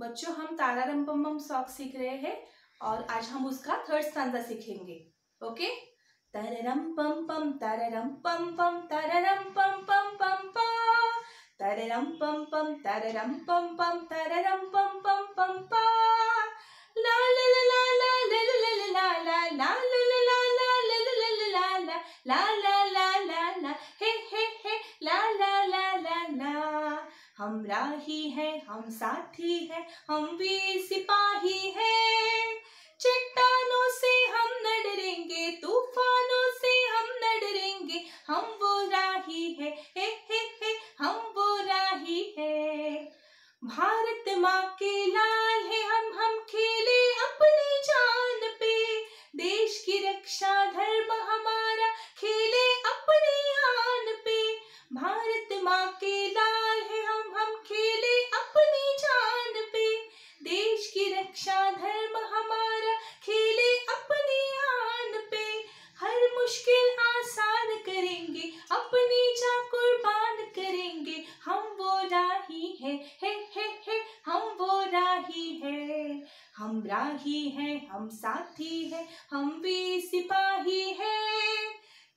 बच्चों हम तारारम बम बम सॉक सीख रहे हैं और आज हम उसका थर्ड स्टांजा सीखेंगे ओके तररम पम पम तररम पम पम तररम पम पम पम पा तररम पम पम तररम पम पम तररम पम पम पम पा ला ला ला ला ला ला ला ला ला ला ला ला ला ला ला ला ला ला हम राही है हम साथी है हम भी सिपाही है चट्टानों से हम न डरेंगे तूफानों से हम न डरेंगे हम वो राही है हे हे हे हम वो राही है भारत माँ के लाल है हम हम खेले है हे हे हे हम वो राही है हम राही है हम साथी है हम भी सिपाही है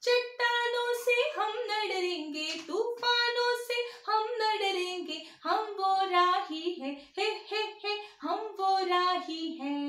चट्टानों से हम न डरेंगे तूफानों से हम न डरेंगे हम वो राही है हे हे हे हम वो राही है